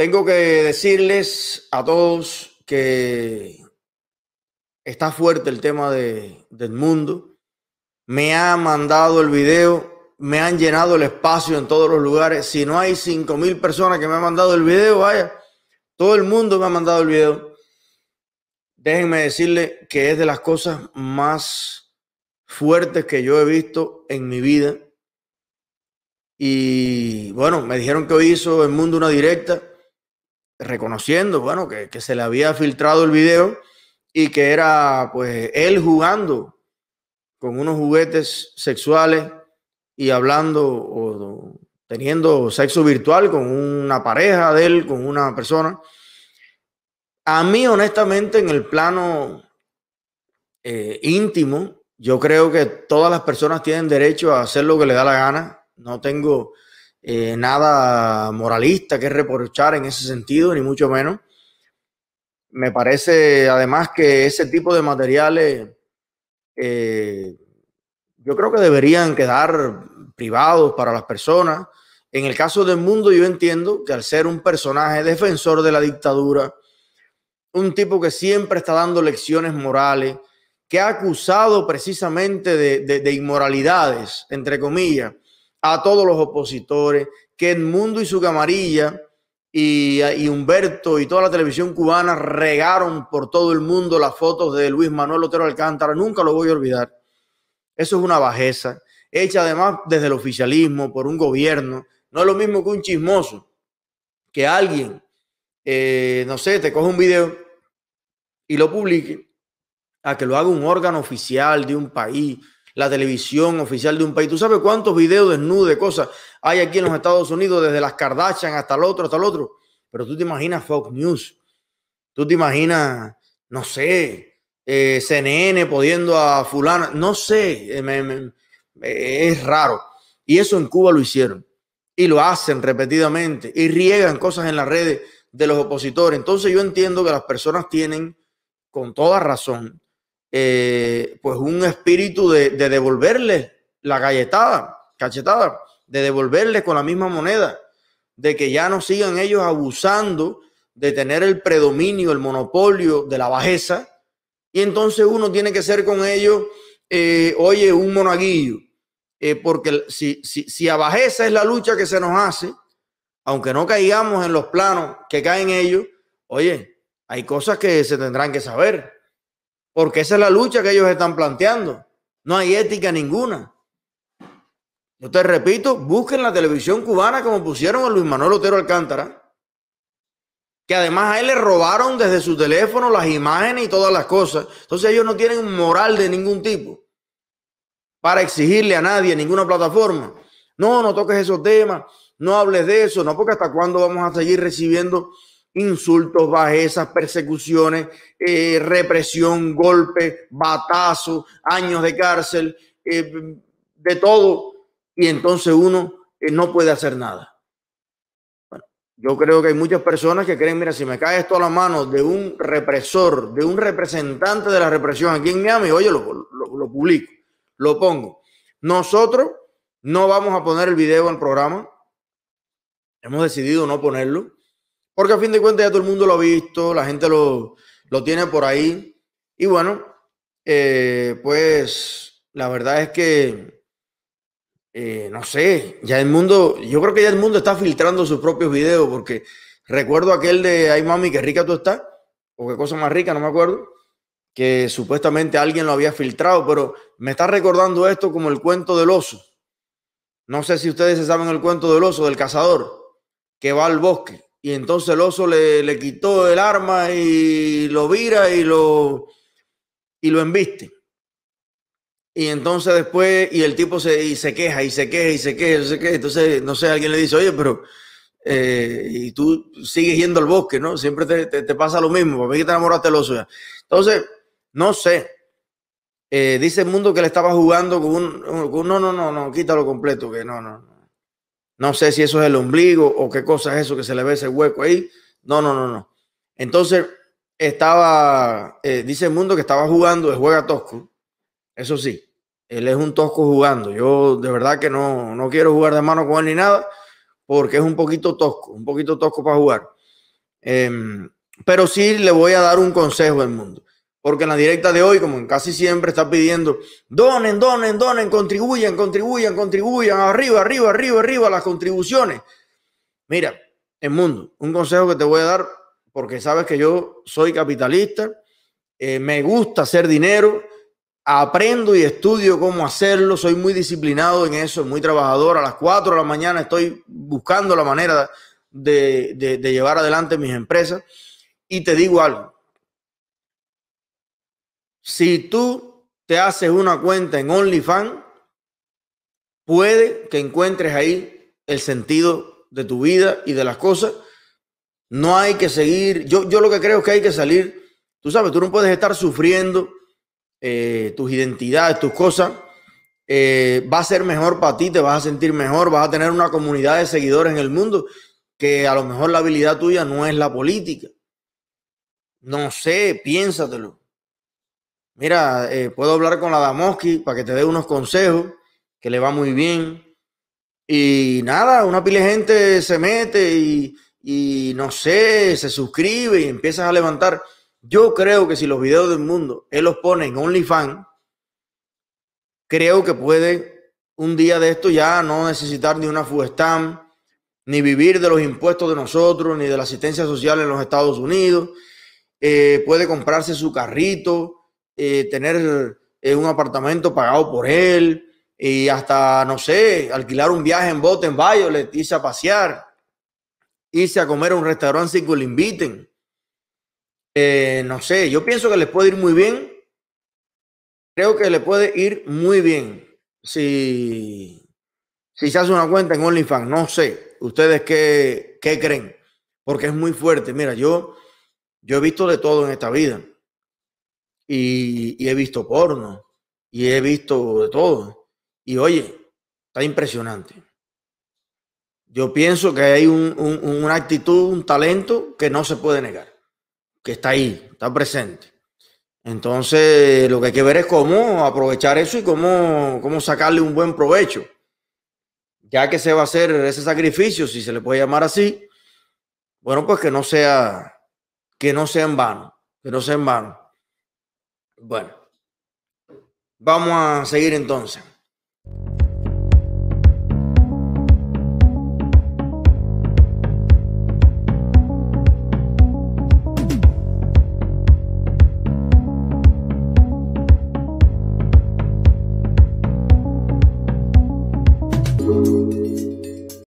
Tengo que decirles a todos que está fuerte el tema del mundo. Me ha mandado el video, me han llenado el espacio en todos los lugares. Si no hay 5.000 personas que me han mandado el video, vaya, todo el mundo me ha mandado el video. Déjenme decirles que es de las cosas más fuertes que yo he visto en mi vida. Y bueno, me dijeron que hoy hizo el mundo una directa reconociendo, bueno, que, se le había filtrado el video y que era pues él jugando con unos juguetes sexuales y hablando o, teniendo sexo virtual con una pareja de él, con una persona. A mí honestamente en el plano eh, íntimo, yo creo que todas las personas tienen derecho a hacer lo que le da la gana. No tengo eh, nada moralista que reprochar en ese sentido, ni mucho menos. Me parece además que ese tipo de materiales eh, yo creo que deberían quedar privados para las personas. En el caso del mundo yo entiendo que al ser un personaje defensor de la dictadura, un tipo que siempre está dando lecciones morales, que ha acusado precisamente de inmoralidades, entre comillas, a todos los opositores, que el mundo y su camarilla y, Humberto y toda la televisión cubana regaron por todo el mundo las fotos de Luis Manuel Otero Alcántara, nunca lo voy a olvidar. Eso es una bajeza, hecha además desde el oficialismo, por un gobierno. No es lo mismo que un chismoso, que alguien, eh, no sé, te coge un video y lo publique, a que lo haga un órgano oficial de un país la televisión oficial de un país. ¿Tú sabes cuántos videos desnudos de cosas hay aquí en los Estados Unidos, desde las Kardashian hasta el otro, hasta el otro? Pero tú te imaginas Fox News, tú te imaginas, no sé, eh, CNN podiendo a fulano. no sé, eh, eh, es raro. Y eso en Cuba lo hicieron y lo hacen repetidamente y riegan cosas en las redes de los opositores. Entonces yo entiendo que las personas tienen con toda razón eh, pues un espíritu de, devolverles devolverle la galletada, cachetada, de devolverle con la misma moneda, de que ya no sigan ellos abusando de tener el predominio, el monopolio de la bajeza. Y entonces uno tiene que ser con ellos, eh, oye, un monaguillo. Eh, porque si, si, si a bajeza es la lucha que se nos hace, aunque no caigamos en los planos que caen ellos, oye, hay cosas que se tendrán que saber. Porque esa es la lucha que ellos están planteando. No hay ética ninguna. Yo te repito, busquen la televisión cubana como pusieron a Luis Manuel Otero Alcántara, que además a él le robaron desde su teléfono las imágenes y todas las cosas. Entonces ellos no tienen moral de ningún tipo para exigirle a nadie, ninguna plataforma. No, no toques esos temas, no hables de eso, no, porque hasta cuándo vamos a seguir recibiendo insultos, bajezas, persecuciones, eh, represión, golpe, batazo, años de cárcel, eh, de todo. Y entonces uno eh, no puede hacer nada. Bueno, yo creo que hay muchas personas que creen, mira, si me cae esto a la mano de un represor, de un representante de la represión aquí en Miami, oye, lo, lo, lo publico, lo pongo. Nosotros no vamos a poner el video al programa. Hemos decidido no ponerlo porque a fin de cuentas ya todo el mundo lo ha visto, la gente lo, tiene por ahí. Y bueno, eh, pues la verdad es que, eh, no sé, ya el mundo, yo creo que ya el mundo está filtrando sus propios videos, porque recuerdo aquel de, ay mami, qué rica tú estás, o qué cosa más rica, no me acuerdo, que supuestamente alguien lo había filtrado, pero me está recordando esto como el cuento del oso. No sé si ustedes saben el cuento del oso, del cazador, que va al bosque y entonces el oso le, quitó el arma y lo vira y lo, y lo embiste. Y entonces después, y el tipo se, se queja, y se queja, y se queja, y se queja. Entonces, no sé, alguien le dice, oye, pero, eh, y tú sigues yendo al bosque, ¿no? Siempre te, pasa lo mismo, para mí que te enamoraste el oso ya. Entonces, no sé. Eh, dice el mundo que le estaba jugando con un, no, no, no, no, quítalo completo, que no, no. No sé si eso es el ombligo o qué cosa es eso que se le ve ese hueco ahí. No, no, no, no. Entonces estaba, eh, dice el mundo que estaba jugando, juega tosco. Eso sí, él es un tosco jugando. Yo de verdad que no, no quiero jugar de mano con él ni nada porque es un poquito tosco, un poquito tosco para jugar. Em, pero sí le voy a dar un consejo al mundo. Porque en la directa de hoy, como casi siempre, está pidiendo, donen, donen, donen, contribuyan, contribuyan, contribuyan, arriba, arriba, arriba, arriba, las contribuciones. Mira, el mundo, un consejo que te voy a dar, porque sabes que yo soy capitalista, eh, me gusta hacer dinero, aprendo y estudio cómo hacerlo, soy muy disciplinado en eso, muy trabajador, a las 4 de la mañana estoy buscando la manera de llevar adelante mis empresas. Y te digo algo, si tú te haces una cuenta en OnlyFans, puede que encuentres ahí el sentido de tu vida y de las cosas. No hay que seguir, yo, yo lo que creo es que hay que salir, tú sabes, tú no puedes estar sufriendo eh, tus identidades, tus cosas. Eh, va a ser mejor para ti, te vas a sentir mejor, vas a tener una comunidad de seguidores en el mundo que a lo mejor la habilidad tuya no es la política. No sé, piénsatelo mira, eh, puedo hablar con la Damoski para que te dé unos consejos, que le va muy bien. Y nada, una pila de gente se mete y, no sé, se suscribe y empiezas a levantar. Yo creo que si los videos del mundo él los pone en OnlyFans, creo que puede un día de esto ya no necesitar ni una stamp, ni vivir de los impuestos de nosotros, ni de la asistencia social en los Estados Unidos. Eh, puede comprarse su carrito, tener eh, un apartamento pagado por él y hasta, no sé, alquilar un viaje en bote en Violet, irse a pasear, irse a comer a un restaurante sin que lo inviten. Eh, no sé, yo pienso que les puede ir muy bien. Creo que le puede ir muy bien si, si se hace una cuenta en OnlyFans. No sé, ustedes qué, creen, porque es muy fuerte. Mira, yo, yo he visto de todo en esta vida y, he visto porno y he visto de todo. Y oye, está impresionante. Yo pienso que hay una actitud, un talento que no se puede negar, que está ahí, está presente. Entonces, lo que hay que ver es cómo aprovechar eso y cómo, cómo sacarle un buen provecho. Ya que se va a hacer ese sacrificio, si se le puede llamar así, bueno, pues que no sea, que no sea en vano, que no sea en vano. Bueno, vamos a seguir entonces.